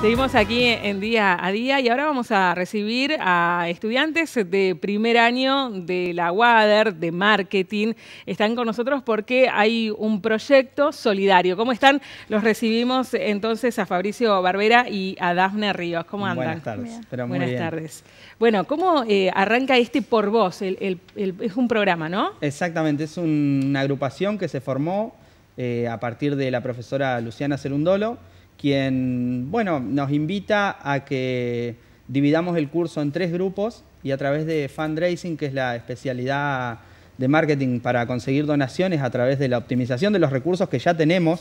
Seguimos aquí en Día a Día y ahora vamos a recibir a estudiantes de primer año de la WADER, de marketing. Están con nosotros porque hay un proyecto solidario. ¿Cómo están? Los recibimos entonces a Fabricio Barbera y a Dafne Ríos. ¿Cómo andan? Buenas tardes. Buenas tardes. Bueno, ¿cómo eh, arranca este Por Vos? es un programa, ¿no? Exactamente, es una agrupación que se formó eh, a partir de la profesora Luciana Cerundolo quien, bueno, nos invita a que dividamos el curso en tres grupos y a través de fundraising, que es la especialidad de marketing para conseguir donaciones a través de la optimización de los recursos que ya tenemos,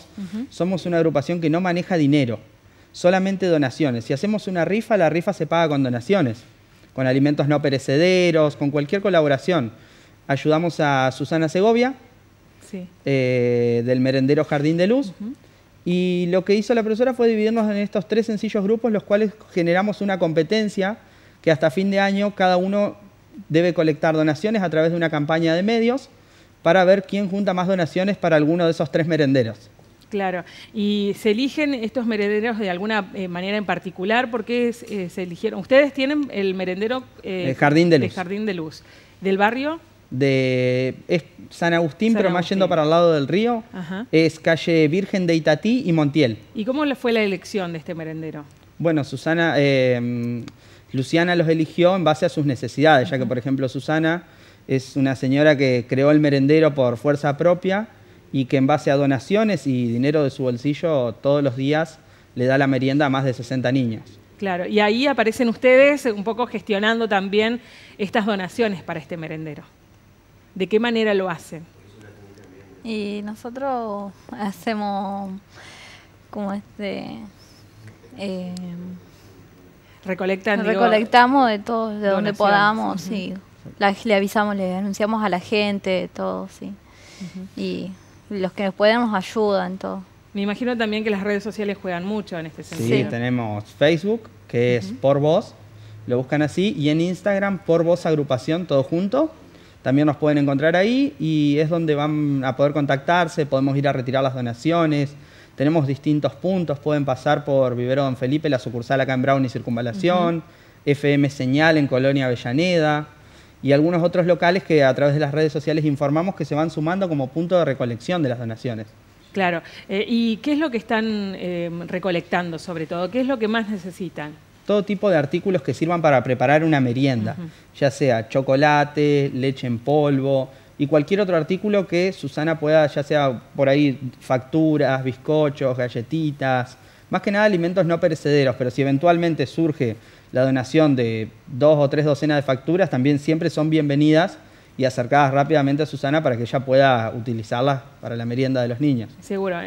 somos una agrupación que no maneja dinero, solamente donaciones. Si hacemos una rifa, la rifa se paga con donaciones, con alimentos no perecederos, con cualquier colaboración. Ayudamos a Susana Segovia, eh, del merendero Jardín de Luz. Y lo que hizo la profesora fue dividirnos en estos tres sencillos grupos, los cuales generamos una competencia que hasta fin de año cada uno debe colectar donaciones a través de una campaña de medios para ver quién junta más donaciones para alguno de esos tres merenderos. Claro, y se eligen estos merenderos de alguna eh, manera en particular, ¿por qué eh, se eligieron? Ustedes tienen el merendero... Eh, el Jardín de Luz. El Jardín de Luz. ¿Del barrio? de es San Agustín, pero más yendo para el lado del río. Es calle Virgen de Itatí y Montiel. ¿Y cómo le fue la elección de este merendero? Bueno, Susana, em, Luciana los eligió en base a sus necesidades, ya que, por ejemplo, Susana es una señora que creó el merendero por fuerza propia y que en base a donaciones y dinero de su bolsillo todos los días le da la merienda a más de 60 niños. Claro, y ahí aparecen ustedes un poco gestionando también estas donaciones para este merendero. ¿De qué manera lo hacen? Y nosotros hacemos como este... Eh, Recolectan, recolectamos de todo, de donde podamos, sí. le avisamos, le anunciamos a la gente, todo, sí. Y los que nos pueden nos ayudan, todo. Me imagino también que las redes sociales juegan mucho en este sentido. Sí, tenemos Facebook, que es Por Voz, lo buscan así, y en Instagram, Por VOS Agrupación, todo junto. También nos pueden encontrar ahí y es donde van a poder contactarse, podemos ir a retirar las donaciones. Tenemos distintos puntos, pueden pasar por Vivero Don Felipe, la sucursal acá en Brown y Circunvalación, FM Señal en Colonia Avellaneda y algunos otros locales que a través de las redes sociales informamos que se van sumando como punto de recolección de las donaciones. Claro, eh, ¿y qué es lo que están eh, recolectando sobre todo? ¿Qué es lo que más necesitan? todo tipo de artículos que sirvan para preparar una merienda, ya sea chocolate, leche en polvo y cualquier otro artículo que Susana pueda, ya sea por ahí facturas, bizcochos, galletitas, más que nada alimentos no perecederos, pero si eventualmente surge la donación de dos o tres docenas de facturas, también siempre son bienvenidas y acercadas rápidamente a Susana para que ella pueda utilizarlas para la merienda de los niños. Seguro.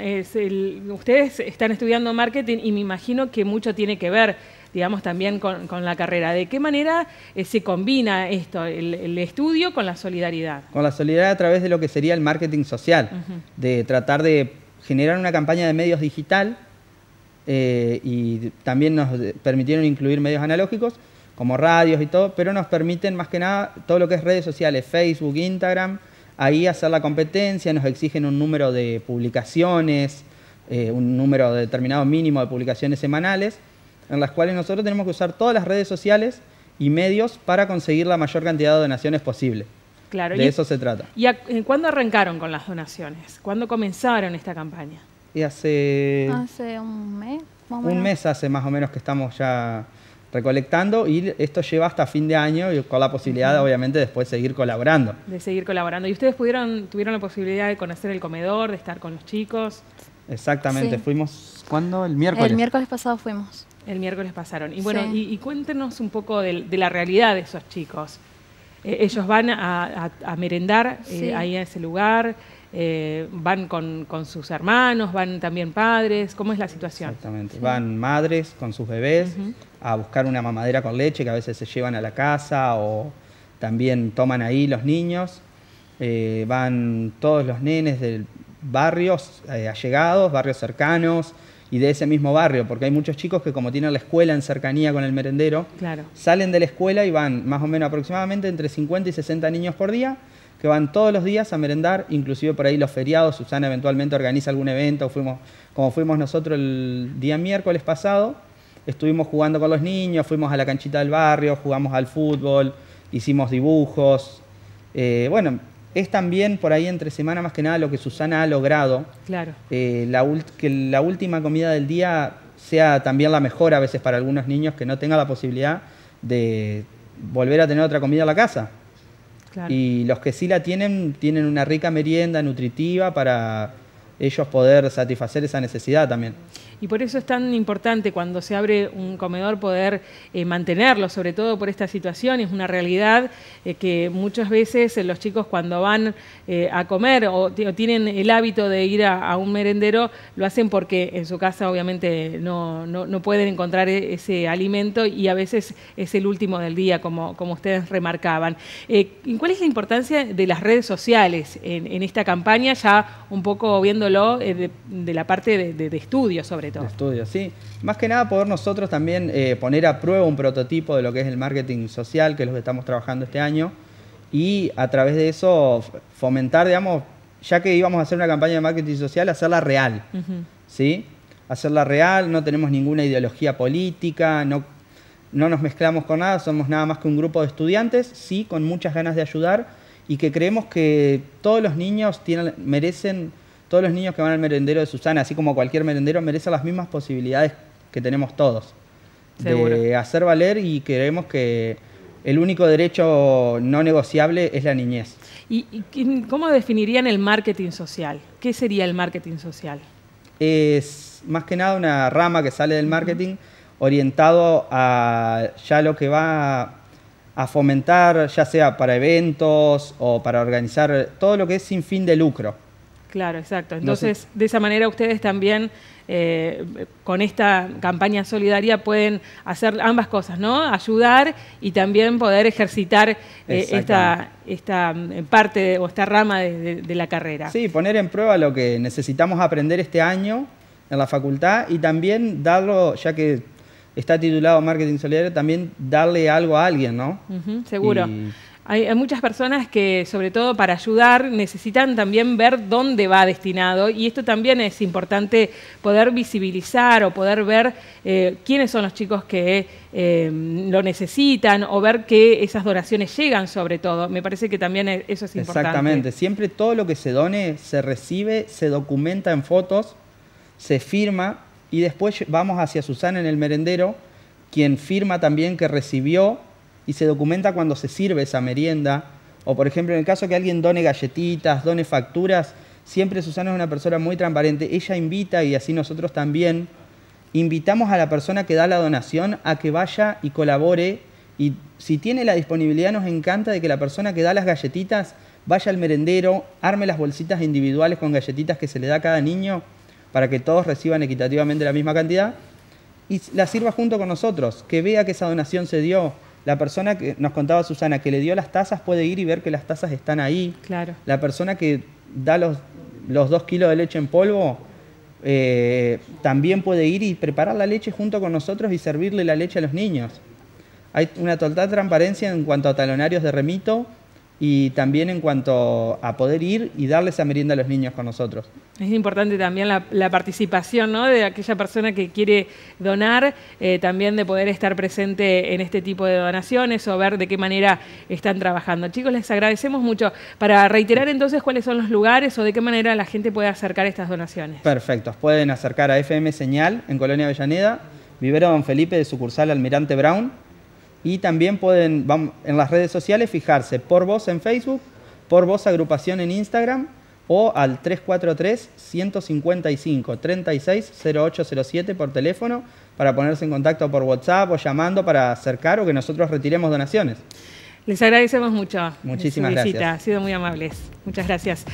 ustedes están estudiando marketing y me imagino que mucho tiene que ver digamos, también con, con la carrera. ¿De qué manera eh, se combina esto, el, estudio con la solidaridad? Con la solidaridad a través de lo que sería el marketing social, de tratar de generar una campaña de medios digital eh, y también nos permitieron incluir medios analógicos como radios y todo, pero nos permiten más que nada todo lo que es redes sociales, Facebook, Instagram, ahí hacer la competencia, nos exigen un número de publicaciones, eh, un número determinado mínimo de publicaciones semanales en las cuales nosotros tenemos que usar todas las redes sociales y medios para conseguir la mayor cantidad de donaciones posible. Claro, de eso se trata. ¿Y en eh, cuándo arrancaron con las donaciones? ¿Cuándo comenzaron esta campaña? Y hace... Hace un mes. Un mes hace más o menos que estamos ya recolectando y esto lleva hasta fin de año y con la posibilidad, obviamente, después seguir colaborando. De seguir colaborando. ¿Y ustedes pudieron, tuvieron la posibilidad de conocer el comedor, de estar con los chicos? Exactamente, fuimos, ¿cuándo? El miércoles. El miércoles pasado fuimos. El miércoles pasaron. Y bueno, y, cuéntenos un poco de, la realidad de esos chicos. Eh, ellos van a, merendar eh, ahí a ese lugar, eh, van con, sus hermanos, van también padres. ¿Cómo es la situación? Exactamente. Van madres con sus bebés a buscar una mamadera con leche que a veces se llevan a la casa o también toman ahí los niños. van todos los nenes del barrios allegados, barrios cercanos, y de ese mismo barrio, porque hay muchos chicos que como tienen la escuela en cercanía con el merendero, salen de la escuela y van más o menos aproximadamente entre 50 y 60 niños por día, que van todos los días a merendar, inclusive por ahí los feriados, Susana eventualmente organiza algún evento, fuimos, como fuimos nosotros el día miércoles pasado, estuvimos jugando con los niños, fuimos a la canchita del barrio, jugamos al fútbol, hicimos dibujos, eh, bueno, es también por ahí entre semana más que nada lo que Susana ha logrado. Claro. Eh, que la última comida del día sea también la mejor a veces para algunos niños que no tengan la posibilidad de volver a tener otra comida a la casa. Y los que sí la tienen, tienen una rica merienda nutritiva para ellos poder satisfacer esa necesidad también y por eso es tan importante cuando se abre un comedor poder eh, mantenerlo, sobre todo por esta situación. Es una realidad eh, que muchas veces los chicos cuando van eh, a comer o, tienen el hábito de ir a, un merendero, lo hacen porque en su casa obviamente no, pueden encontrar e, ese alimento y a veces es el último del día, como, como ustedes remarcaban. ¿Cuál es la importancia de las redes sociales en, esta campaña, ya un poco viéndolo de, la parte de, estudio sobre más que nada poder nosotros también eh, poner a prueba un prototipo de lo que es el marketing social, que es lo que estamos trabajando este año, y a través de eso fomentar, digamos, ya que íbamos a hacer una campaña de marketing social, hacerla real, Hacerla real, no tenemos ninguna ideología política, no, no nos mezclamos con nada, somos nada más que un grupo de estudiantes, sí, con muchas ganas de ayudar y que creemos que todos los niños tienen, merecen todos los niños que van al merendero de Susana, así como cualquier merendero, merecen las mismas posibilidades que tenemos todos de hacer valer y creemos que el único derecho no negociable es la niñez. ¿Y, y cómo definirían el marketing social? ¿Qué sería el marketing social? Es más que nada una rama que sale del marketing orientado a ya lo que va a fomentar, ya sea para eventos o para organizar todo lo que es sin fin de lucro Claro, exacto. Entonces, de esa manera ustedes también eh, con esta campaña solidaria pueden hacer ambas cosas, ¿no? Ayudar y también poder ejercitar eh, esta, esta eh, parte o esta rama de, la carrera. Sí, poner en prueba lo que necesitamos aprender este año en la facultad y también darlo, ya que está titulado Marketing Solidario, también darle algo a alguien, ¿no? seguro. Hay, muchas personas que, sobre todo para ayudar, necesitan también ver dónde va destinado y esto también es importante poder visibilizar o poder ver eh, quiénes son los chicos que eh, lo necesitan o ver que esas donaciones llegan sobre todo. Me parece que también e, eso es importante. Exactamente, siempre todo lo que se done se recibe, se documenta en fotos, se firma y después vamos hacia Susana en el merendero, quien firma también que recibió y se documenta cuando se sirve esa merienda. O por ejemplo, en el caso que alguien done galletitas, done facturas, siempre Susana es una persona muy transparente. Ella invita, y así nosotros también, invitamos a la persona que da la donación a que vaya y colabore. Y si tiene la disponibilidad, nos encanta de que la persona que da las galletitas vaya al merendero, arme las bolsitas individuales con galletitas que se le da a cada niño para que todos reciban equitativamente la misma cantidad y la sirva junto con nosotros, que vea que esa donación se dio, la persona que nos contaba Susana que le dio las tazas puede ir y ver que las tazas están ahí. Claro. La persona que da los, los dos kilos de leche en polvo eh, también puede ir y preparar la leche junto con nosotros y servirle la leche a los niños. Hay una total transparencia en cuanto a talonarios de remito y también en cuanto a poder ir y darles esa merienda a los niños con nosotros. Es importante también la, participación de aquella persona que quiere donar, eh, también de poder estar presente en este tipo de donaciones o ver de qué manera están trabajando. Chicos, les agradecemos mucho. Para reiterar entonces cuáles son los lugares o de qué manera la gente puede acercar estas donaciones. Perfecto, pueden acercar a FM Señal en Colonia Avellaneda, Vivero Don Felipe de sucursal Almirante Brown y también pueden en las redes sociales fijarse por vos en Facebook, por voz agrupación en Instagram o al 343-155-360807 por teléfono para ponerse en contacto por WhatsApp o llamando para acercar o que nosotros retiremos donaciones. Les agradecemos mucho. Muchísimas gracias. Ha sido muy amables. Muchas gracias.